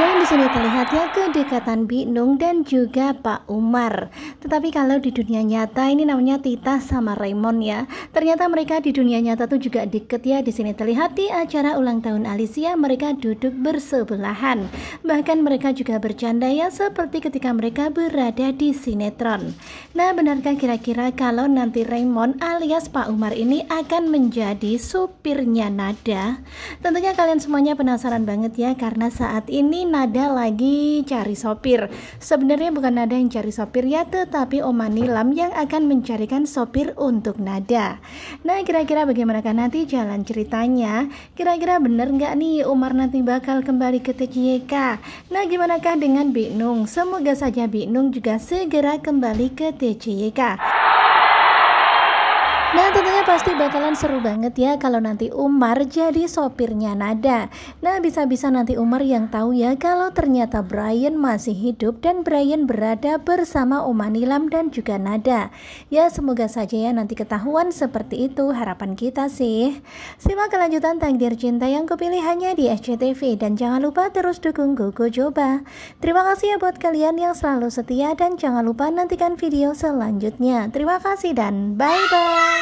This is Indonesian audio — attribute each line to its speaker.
Speaker 1: Dan di sini terlihat ya kedekatan Binung dan juga Pak Umar. Tetapi kalau di dunia nyata ini namanya Tita sama Raymond ya. Ternyata mereka di dunia nyata tuh juga deket ya. Di sini terlihat di acara ulang tahun Alicia mereka duduk bersebelahan. Bahkan mereka juga bercanda ya seperti ketika mereka berada di sinetron. Nah, benarkah kira-kira kalau nanti Raymond alias Pak Umar ini akan menjadi supirnya Nada? Tentunya kalian semuanya penasaran banget ya karena saat ini nada lagi cari sopir. Sebenarnya bukan nada yang cari sopir ya, tetapi Omanilam Nilam yang akan mencarikan sopir untuk nada. Nah, kira-kira bagaimanakah nanti jalan ceritanya? Kira-kira benar nggak nih Umar nanti bakal kembali ke TJK? Nah, gimanakah dengan Binung? Semoga saja Binung juga segera kembali ke TJK. Nah tentunya pasti bakalan seru banget ya kalau nanti Umar jadi sopirnya Nada Nah bisa-bisa nanti Umar yang tahu ya kalau ternyata Brian masih hidup dan Brian berada bersama Uma Nilam dan juga Nada Ya semoga saja ya nanti ketahuan seperti itu harapan kita sih Simak kelanjutan takdir cinta yang kupilih hanya di SCTV Dan jangan lupa terus dukung Gogo Joba Terima kasih ya buat kalian yang selalu setia dan jangan lupa nantikan video selanjutnya Terima kasih dan bye-bye